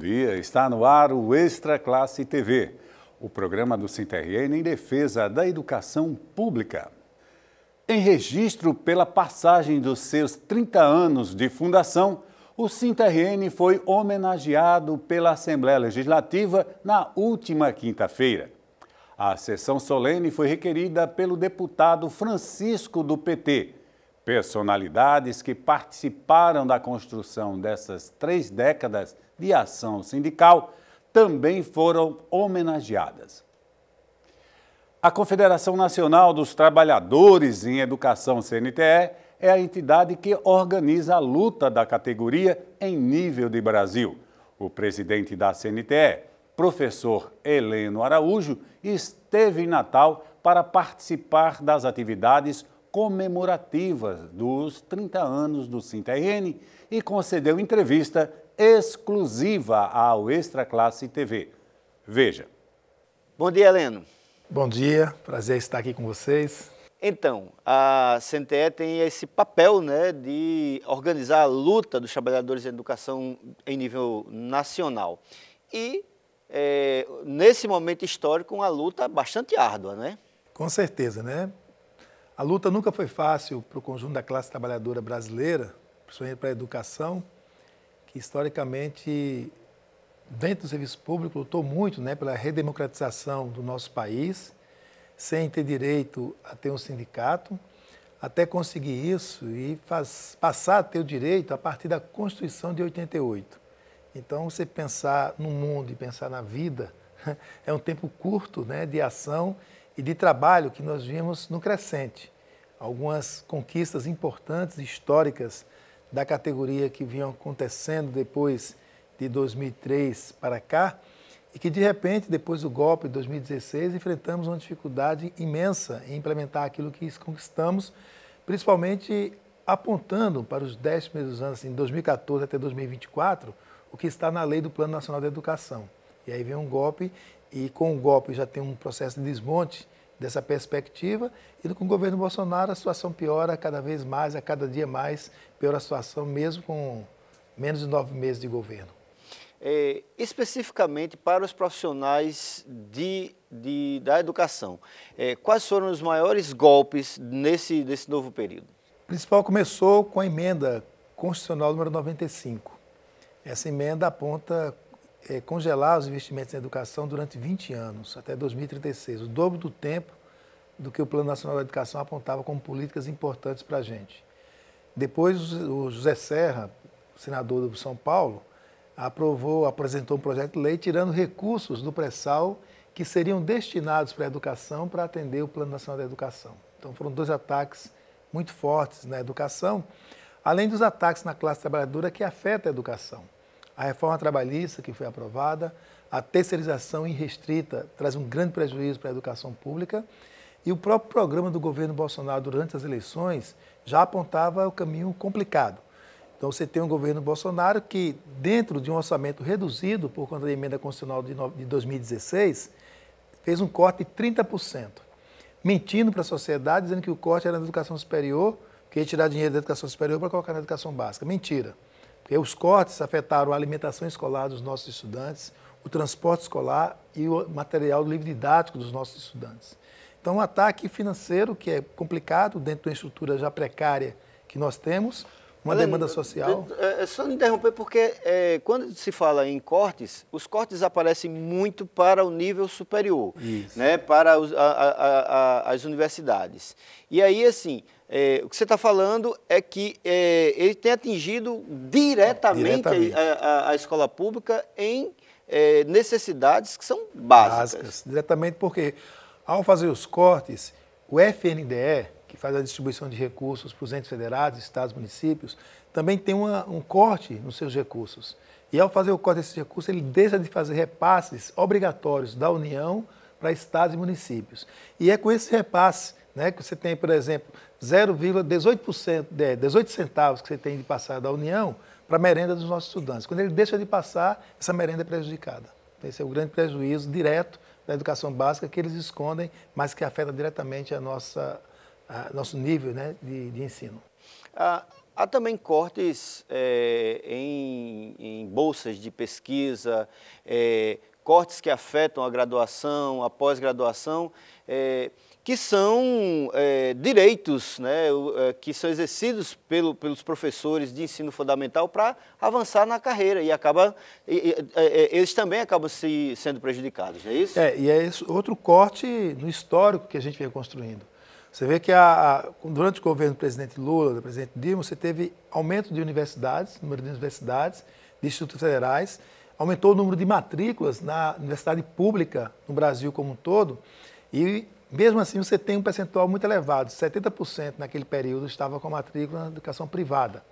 dia. Está no ar o Extra Classe TV, o programa do CINTRN em defesa da educação pública. Em registro pela passagem dos seus 30 anos de fundação, o CINTRN foi homenageado pela Assembleia Legislativa na última quinta-feira. A sessão solene foi requerida pelo deputado Francisco do PT, Personalidades que participaram da construção dessas três décadas de ação sindical também foram homenageadas. A Confederação Nacional dos Trabalhadores em Educação, CNTE, é a entidade que organiza a luta da categoria em nível de Brasil. O presidente da CNTE, professor Heleno Araújo, esteve em Natal para participar das atividades comemorativa dos 30 anos do Sintaene e concedeu entrevista exclusiva ao Extra Classe TV. Veja. Bom dia, Heleno. Bom dia, prazer estar aqui com vocês. Então, a CNTE tem esse papel né, de organizar a luta dos trabalhadores em educação em nível nacional. E, é, nesse momento histórico, uma luta bastante árdua, né? Com certeza, né? A luta nunca foi fácil para o conjunto da classe trabalhadora brasileira, principalmente para a educação, que historicamente, dentro do serviço público, lutou muito né, pela redemocratização do nosso país, sem ter direito a ter um sindicato, até conseguir isso e faz, passar a ter o direito a partir da Constituição de 88. Então, você pensar no mundo e pensar na vida é um tempo curto né, de ação e de trabalho que nós vimos no crescente. Algumas conquistas importantes, históricas, da categoria que vinham acontecendo depois de 2003 para cá, e que de repente, depois do golpe de 2016, enfrentamos uma dificuldade imensa em implementar aquilo que conquistamos, principalmente apontando para os 10 primeiros anos, em 2014 até 2024, o que está na lei do Plano Nacional de Educação. E aí vem um golpe e com o golpe já tem um processo de desmonte dessa perspectiva, e com o governo Bolsonaro a situação piora cada vez mais, a cada dia mais, piora a situação, mesmo com menos de nove meses de governo. É, especificamente para os profissionais de, de da educação, é, quais foram os maiores golpes nesse, nesse novo período? O principal começou com a emenda constitucional número 95. Essa emenda aponta é, congelar os investimentos em educação durante 20 anos, até 2036, o dobro do tempo do que o Plano Nacional da Educação apontava como políticas importantes para a gente. Depois, o José Serra, senador do São Paulo, aprovou, apresentou um projeto de lei tirando recursos do pré-sal que seriam destinados para a educação para atender o Plano Nacional da Educação. Então foram dois ataques muito fortes na educação, além dos ataques na classe trabalhadora que afeta a educação a reforma trabalhista que foi aprovada, a terceirização irrestrita traz um grande prejuízo para a educação pública e o próprio programa do governo Bolsonaro durante as eleições já apontava o caminho complicado. Então você tem um governo Bolsonaro que, dentro de um orçamento reduzido por conta da emenda constitucional de 2016, fez um corte de 30%, mentindo para a sociedade, dizendo que o corte era na educação superior, que ia tirar dinheiro da educação superior para colocar na educação básica. Mentira. Porque os cortes afetaram a alimentação escolar dos nossos estudantes, o transporte escolar e o material livre didático dos nossos estudantes. Então, um ataque financeiro que é complicado dentro de uma estrutura já precária que nós temos, uma demanda social? É, só me interromper, porque é, quando se fala em cortes, os cortes aparecem muito para o nível superior, né, para os, a, a, a, as universidades. E aí, assim, é, o que você está falando é que é, ele tem atingido diretamente, diretamente. A, escola pública em é, necessidades que são básicas. Básicas, diretamente porque, ao fazer os cortes, o FNDE, que faz a distribuição de recursos para os entes federados, estados, municípios, também tem uma, um corte nos seus recursos. E ao fazer o corte desses recursos, ele deixa de fazer repasses obrigatórios da União para estados e municípios. E é com esse repasse né, que você tem, por exemplo, 0,18% de 18 centavos que você tem de passar da União para a merenda dos nossos estudantes. Quando ele deixa de passar, essa merenda é prejudicada. esse é o grande prejuízo direto da educação básica que eles escondem, mas que afeta diretamente a nossa a, nosso nível né, de, de ensino. Ah, há também cortes é, em, em, bolsas de pesquisa, é, cortes que afetam a graduação, a pós-graduação, é, que são é, direitos né, é, que são exercidos pelo, pelos professores de ensino fundamental para avançar na carreira e acaba, e, e, é, eles também acabam se, sendo prejudicados, não é isso? É, e é outro corte no histórico que a gente vem construindo. Você vê que a, a, durante o governo do presidente Lula, do presidente Dilma, você teve aumento de universidades, número de universidades, de institutos federais, aumentou o número de matrículas na universidade pública no Brasil como um todo, e mesmo assim você tem um percentual muito elevado, 70% naquele período estava com a matrícula na educação privada.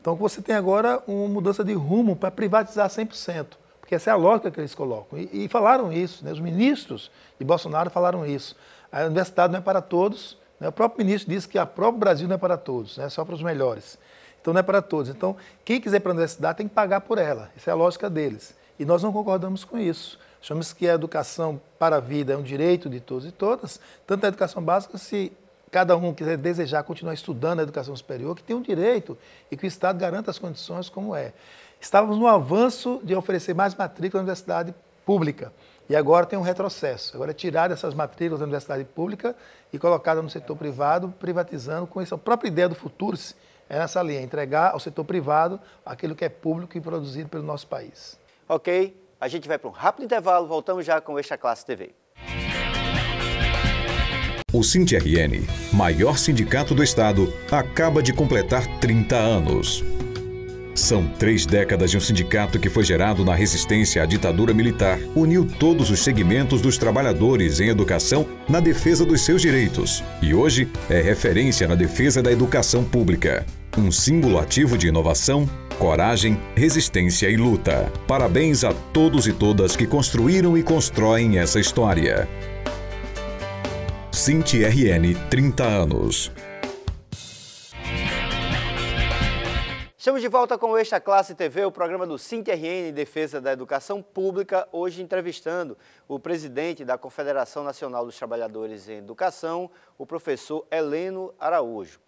Então você tem agora uma mudança de rumo para privatizar 100%. Porque essa é a lógica que eles colocam. E, e falaram isso, né? os ministros de Bolsonaro falaram isso. A universidade não é para todos, né? o próprio ministro disse que a próprio Brasil não é para todos, né? só para os melhores. Então não é para todos. Então, quem quiser ir para a universidade tem que pagar por ela. Essa é a lógica deles. E nós não concordamos com isso. Achamos que a educação para a vida é um direito de todos e todas, tanto a educação básica, se cada um quiser desejar continuar estudando a educação superior, que tem um direito e que o Estado garanta as condições como é. Estávamos no avanço de oferecer mais matrículas na universidade pública. E agora tem um retrocesso. Agora é tirar essas matrículas da universidade pública e colocar no setor privado, privatizando com isso. A própria ideia do Futurse é nessa linha, entregar ao setor privado aquilo que é público e produzido pelo nosso país. Ok, a gente vai para um rápido intervalo, voltamos já com esta Classe TV. O SindRN, maior sindicato do Estado, acaba de completar 30 anos. São três décadas de um sindicato que foi gerado na resistência à ditadura militar. Uniu todos os segmentos dos trabalhadores em educação na defesa dos seus direitos. E hoje é referência na defesa da educação pública. Um símbolo ativo de inovação, coragem, resistência e luta. Parabéns a todos e todas que construíram e constroem essa história. Cinti RN 30 anos. Estamos de volta com o Extra Classe TV, o programa do CINTRN em defesa da educação pública, hoje entrevistando o presidente da Confederação Nacional dos Trabalhadores em Educação, o professor Heleno Araújo.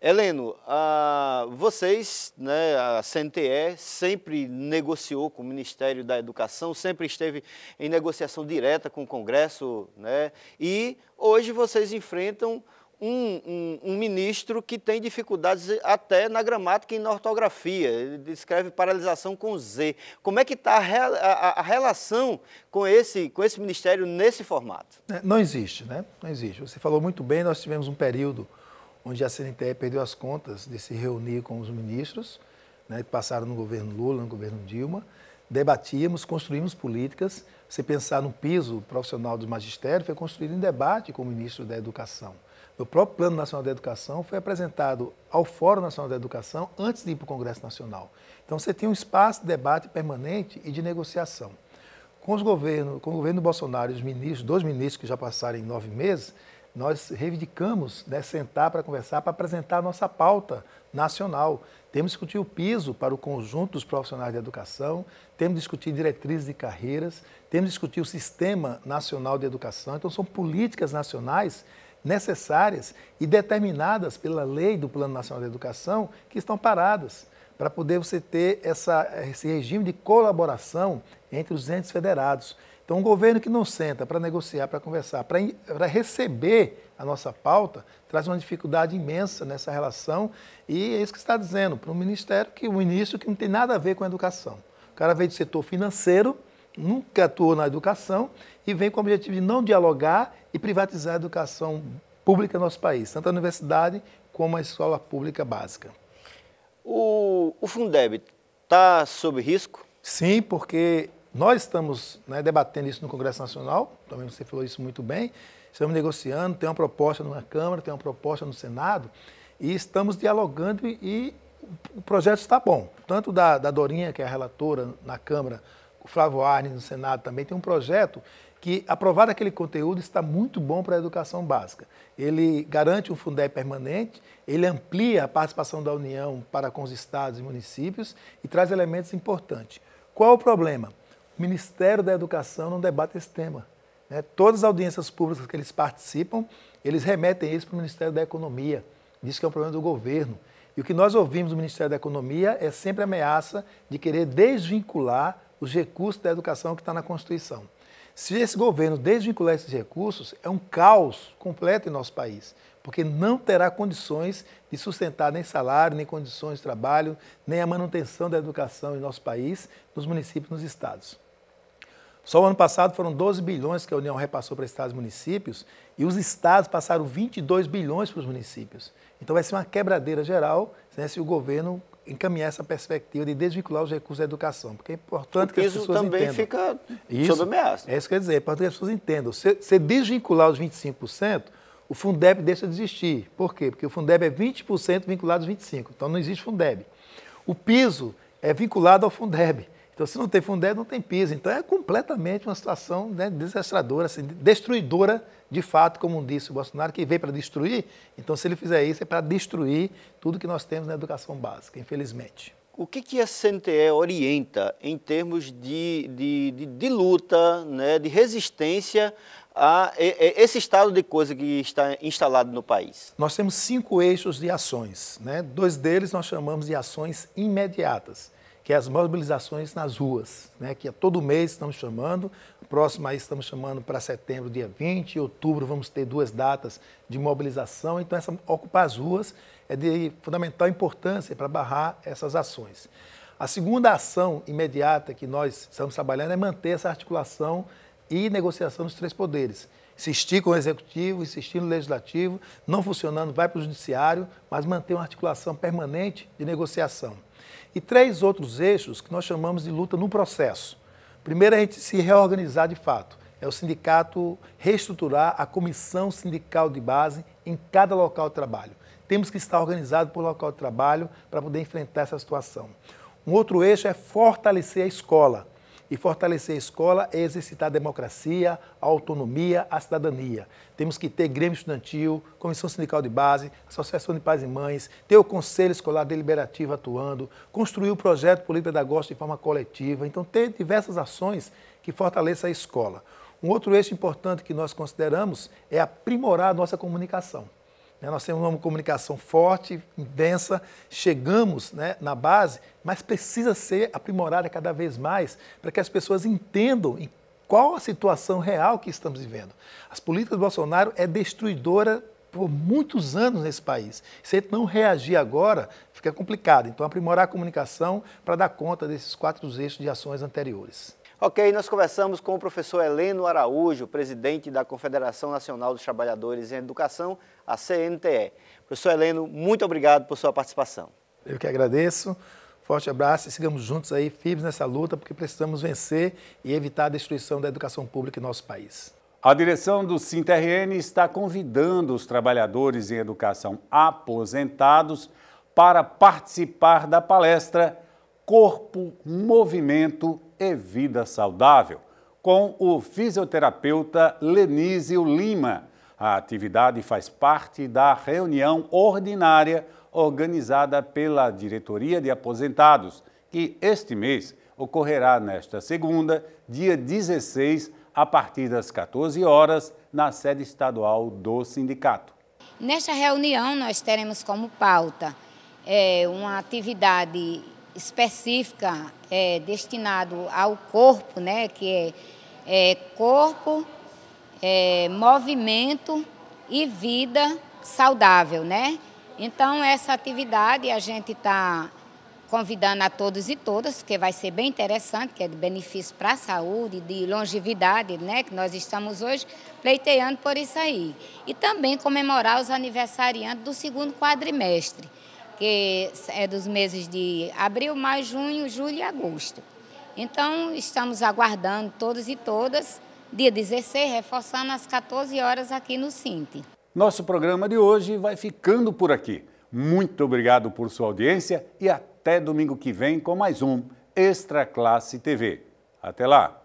Heleno, ah, vocês, né, a CNTE, sempre negociou com o Ministério da Educação, sempre esteve em negociação direta com o Congresso, né, e hoje vocês enfrentam um, um, um, ministro que tem dificuldades até na gramática e na ortografia. Ele escreve paralisação com Z. Como é que está a, a, a, relação com esse, com esse ministério nesse formato? É, não existe, né? Não existe. Você falou muito bem, nós tivemos um período onde a CNTE perdeu as contas de se reunir com os ministros, né, que passaram no governo Lula, no governo Dilma. Debatíamos, construímos políticas. Se pensar no piso profissional do magistério, foi construído em debate com o ministro da Educação o próprio Plano Nacional da Educação foi apresentado ao Fórum Nacional da Educação antes de ir para o Congresso Nacional. Então você tem um espaço de debate permanente e de negociação. Com, os governos, com o governo Bolsonaro e os ministros, dois ministros que já passaram em nove meses, nós reivindicamos né, sentar para conversar, para apresentar a nossa pauta nacional. Temos discutido o piso para o conjunto dos profissionais de educação, temos discutido diretrizes de carreiras, temos discutido o sistema nacional de educação. Então, são políticas nacionais necessárias e determinadas pela lei do Plano Nacional de Educação que estão paradas, para poder você ter essa, esse regime de colaboração entre os entes federados. Então, um governo que não senta para negociar, para conversar, para receber a nossa pauta, traz uma dificuldade imensa nessa relação e é isso que está dizendo para o Ministério que o início que não tem nada a ver com a educação. O cara veio do setor financeiro, nunca atuou na educação e vem com o objetivo de não dialogar e privatizar a educação pública no nosso país, tanto a universidade como a escola pública básica. O, o Fundeb está sob risco? Sim, porque nós estamos né, debatendo isso no Congresso Nacional, também você falou isso muito bem, estamos negociando, tem uma proposta na Câmara, tem uma proposta no Senado, e estamos dialogando e, e o projeto está bom. Tanto da, da Dorinha, que é a relatora na Câmara, o Flávio Arnes no Senado também tem um projeto que, aprovado aquele conteúdo, está muito bom para a educação básica. Ele garante um Fundeb permanente, ele amplia a participação da União para com os estados e municípios e traz elementos importantes. Qual o problema? O Ministério da Educação não debate esse tema. Né? Todas as audiências públicas que eles participam, eles remetem isso para o Ministério da Economia. Diz que é um problema do governo. E o que nós ouvimos do Ministério da Economia é sempre a ameaça de querer desvincular os recursos da educação que está na Constituição. Se esse governo desvincular esses recursos, é um caos completo em nosso país, porque não terá condições de sustentar nem salário, nem condições de trabalho, nem a manutenção da educação em nosso país, nos municípios e nos estados. Só o ano passado foram 12 bilhões que a União repassou para estados e municípios e os estados passaram 22 bilhões para os municípios. Então vai ser uma quebradeira geral né, se o governo encaminhar essa perspectiva de desvincular os recursos da educação, porque é importante porque que as pessoas entendam. Isso também fica sob ameaça. É isso que eu dizer, é importante que as pessoas entendam. Se, se desvincular os 25%, o Fundeb deixa de existir. Por quê? Porque o Fundeb é 20% vinculado aos 25%, então não existe Fundeb. O piso é vinculado ao Fundeb. Então, se não tem Fundeb, não tem piso. Então, é completamente uma situação né, desastradora, assim, destruidora de fato, como disse o Bolsonaro, que veio para destruir. Então, se ele fizer isso, é para destruir tudo que nós temos na educação básica, infelizmente. O que, que a CNTE orienta em termos de, de, de, de luta, né, de resistência a esse estado de coisa que está instalado no país? Nós temos cinco eixos de ações. Né? Dois deles nós chamamos de ações imediatas que é as mobilizações nas ruas, né, que a é todo mês estamos chamando. Próximo aí estamos chamando para setembro, dia 20, e outubro vamos ter duas datas de mobilização. Então, essa ocupar as ruas é de fundamental importância para barrar essas ações. A segunda ação imediata que nós estamos trabalhando é manter essa articulação e negociação dos três poderes. Insistir com o executivo, insistir no legislativo, não funcionando, vai para o judiciário, mas manter uma articulação permanente de negociação e três outros eixos que nós chamamos de luta no processo. Primeiro, a gente se reorganizar de fato. É o sindicato reestruturar a comissão sindical de base em cada local de trabalho. Temos que estar organizado por local de trabalho para poder enfrentar essa situação. Um outro eixo é fortalecer a escola e fortalecer a escola é exercitar a democracia, a autonomia, a cidadania. Temos que ter Grêmio Estudantil, Comissão Sindical de Base, Associação de Pais e Mães, ter o Conselho Escolar Deliberativo atuando, construir o projeto político pedagógico de forma coletiva. Então, ter diversas ações que fortaleçam a escola. Um outro eixo importante que nós consideramos é aprimorar a nossa comunicação. Né? Nós temos uma comunicação forte, densa, chegamos né, na base, mas precisa ser aprimorada cada vez mais para que as pessoas entendam em qual a situação real que estamos vivendo. As políticas do Bolsonaro é destruidora por muitos anos nesse país. Se ele não reagir agora, fica complicado. Então, aprimorar a comunicação para dar conta desses quatro eixos de ações anteriores. Ok, nós conversamos com o professor Heleno Araújo, presidente da Confederação Nacional dos Trabalhadores em Educação, a CNTE. Professor Heleno, muito obrigado por sua participação. Eu que agradeço. Forte abraço e sigamos juntos aí, firmes nessa luta, porque precisamos vencer e evitar a destruição da educação pública em nosso país. A direção do Sintrn está convidando os trabalhadores em educação aposentados para participar da palestra Corpo, Movimento e Vida Saudável, com o fisioterapeuta Lenísio Lima. A atividade faz parte da reunião ordinária organizada pela Diretoria de Aposentados, que este mês ocorrerá nesta segunda, dia 16, a partir das 14 horas, na sede estadual do sindicato. Nesta reunião, nós teremos como pauta é, uma atividade específica é, destinado ao corpo, né, que é, é corpo, é, movimento e vida saudável, né? Então essa atividade a gente está convidando a todos e todas, que vai ser bem interessante, que é de benefício para a saúde, de longevidade, né? Que nós estamos hoje pleiteando por isso aí. E também comemorar os aniversariantes do segundo quadrimestre que é dos meses de abril, maio, junho, julho e agosto. Então, estamos aguardando todos e todas, dia 16, reforçando às 14 horas aqui no Cinti. Nosso programa de hoje vai ficando por aqui. Muito obrigado por sua audiência e até domingo que vem com mais um Extra Classe TV. Até lá!